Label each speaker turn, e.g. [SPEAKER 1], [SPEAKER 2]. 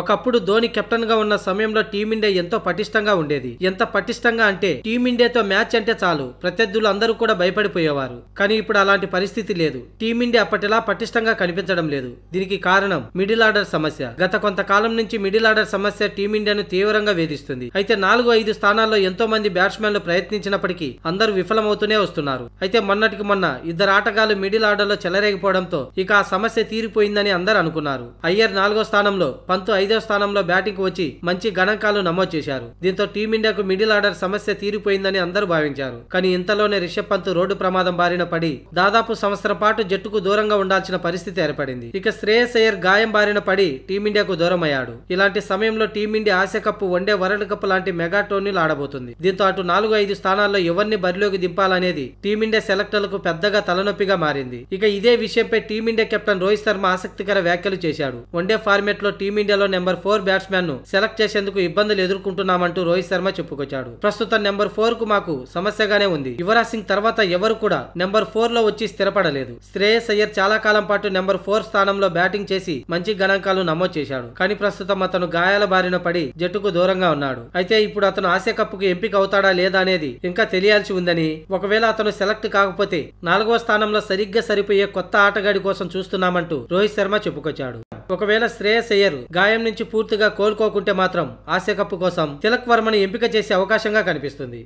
[SPEAKER 1] ఒకప్పుడు ధోని కెప్టెన్ గా ఉన్న సమయంలో టీమిండియా ఎంతో పటిష్టంగా ఉండేది ఎంత పటిష్టంగా అంటే టీమిండియాతో మ్యాచ్ అంటే చాలు ప్రత్యర్థులు అందరూ కూడా భయపడిపోయేవారు కానీ ఇప్పుడు అలాంటి పరిస్థితి లేదు టీమిండియా అప్పటిలా పటిష్టంగా కనిపించడం లేదు దీనికి కారణం మిడిల్ ఆర్డర్ సమస్య గత కొంతకాలం నుంచి మిడిల్ ఆర్డర్ సమస్య టీమిండియాను తీవ్రంగా వేధిస్తుంది అయితే నాలుగు ఐదు స్థానాల్లో ఎంతో మంది బ్యాట్స్మెన్లు ప్రయత్నించినప్పటికీ అందరూ విఫలమవుతూనే వస్తున్నారు అయితే మొన్నటికి మొన్న ఇద్దరు ఆటగాళ్లు మిడిల్ ఆర్డర్ లో చెలరేగిపోవడంతో ఇక ఆ సమస్య తీరిపోయిందని అందరూ అనుకున్నారు అయ్యర్ నాలుగో స్థానంలో పంతు ఐదో స్థానంలో బ్యాటింగ్ వచ్చి మంచి గణాంకాలు నమోదు చేశారు దీంతో టీమిండియాకు మిడిల్ ఆర్డర్ సమస్య తీరిపోయిందని అందరూ భావించారు కానీ ఇంతలోనే రిషబ్ పంత్ రోడ్డు ప్రమాదం బారిన పడి దాదాపు సంవత్సరం పాటు జట్టుకు దూరంగా ఉండాల్సిన పరిస్థితి ఏర్పడింది ఇక శ్రేయస్ అయ్యర్ గాయం బారిన పడి టీమిండియాకు అయ్యాడు ఇలాంటి సమయంలో team India Asia cup one day world cup లాంటి మెగా టోర్నీలు ఆడబోతుంది దీంతో అటు నాలుగు ఐదు స్థానాల్లో ఎవరిని బరిలోకి దింపాలనేది టీమిండియా సెలెక్టర్లకు పెద్దగా తలనొప్పిగా మారింది ఇక ఇదే విషయంపై టీమిండియా కెప్టెన్ రోహిత్ శర్మ ఆసక్తికర వ్యాఖ్యలు చేశాడు వన్డే ఫార్మేట్ లో టీమిండియాలో నెంబర్ ఫోర్ బ్యాట్స్మెన్ ను సెలెక్ట్ చేసేందుకు ఇబ్బందులు ఎదుర్కొంటున్నామంటూ రోహిత్ శర్మ చెప్పుకొచ్చాడు ప్రస్తుతం నెంబర్ ఫోర్ కు మాకు సమస్యగానే ఉంది యువరాజ్ సింగ్ తర్వాత ఎవరు కూడా నెంబర్ ఫోర్ లో వచ్చి స్థిరపడలేదు శ్రేయస్ అయ్యర్ చాలా కాలం పాటు నెంబర్ ఫోర్ స్థానంలో బ్యాటింగ్ చేసి మంచి గణాంకాలు నమోదు చేశాడు కానీ ప్రస్తుతం అతను గాయాల బారిన పడి జట్టుకు దూరంగా ఉన్నాడు అయితే ఇప్పుడు అతను ఆసియా కప్పుకు ఎంపిక అవుతాడా లేదా అనేది ఇంకా తెలియాల్సి ఉందని ఒకవేళ అతను సెలెక్ట్ కాకపోతే నాలుగో స్థానంలో సరిగ్గా సరిపోయే కొత్త ఆటగాడి కోసం చూస్తున్నామంటూ రోహిత్ శర్మ చెప్పుకొచ్చాడు ఒకవేళ శ్రేయస్ అయ్యర్ గాయం నుంచి పూర్తిగా కోలుకోకుంటే మాత్రం ఆసియా కప్ కోసం తిలక్ వర్మని ఎంపిక చేసే అవకాశంగా కనిపిస్తుంది